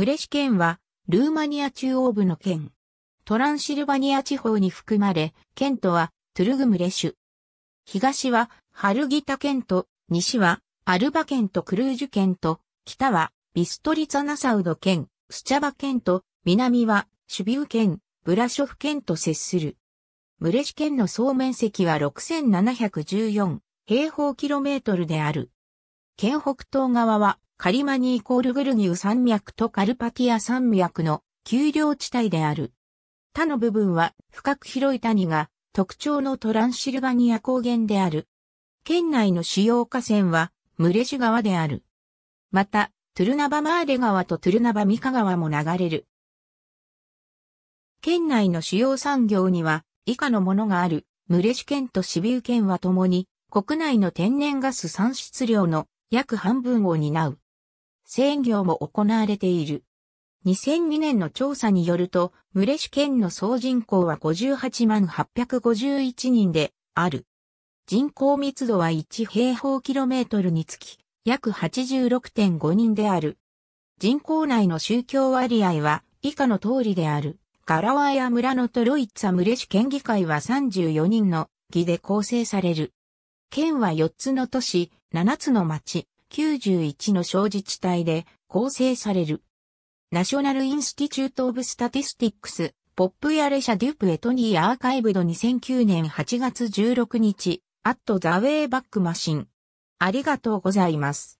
ムレシ県は、ルーマニア中央部の県。トランシルバニア地方に含まれ、県とは、トゥルグムレシュ。東は、ハルギタ県と、西は、アルバ県とクルージュ県と、北は、ビストリツァナサウド県、スチャバ県と、南は、シュビウ県、ブラショフ県と接する。ムレシ県の総面積は6714平方キロメートルである。県北東側はカリマニイコールグルギウ山脈とカルパティア山脈の丘陵地帯である。他の部分は深く広い谷が特徴のトランシルバニア高原である。県内の主要河川はムレジュ川である。また、トゥルナバマーレ川とトゥルナバミカ川も流れる。県内の主要産業には以下のものがある。ムレシ県とシビウ県はともに国内の天然ガス産出量の約半分を担う。制御も行われている。2002年の調査によると、ムレシュ県の総人口は58万851人である。人口密度は1平方キロメートルにつき約86.5人である。人口内の宗教割合は以下の通りである。ガラワヤ村のトロイッツァムレシュ県議会は34人の議で構成される。県は4つの都市、7つの町、91の小自治体で構成される。ナショナルインスティチュート・オブ・スタティスティックス、ポップやレシャ・デュプ・エトニー・アーカイブド2009年8月16日、アット・ザ・ウェイ・バック・マシン。ありがとうございます。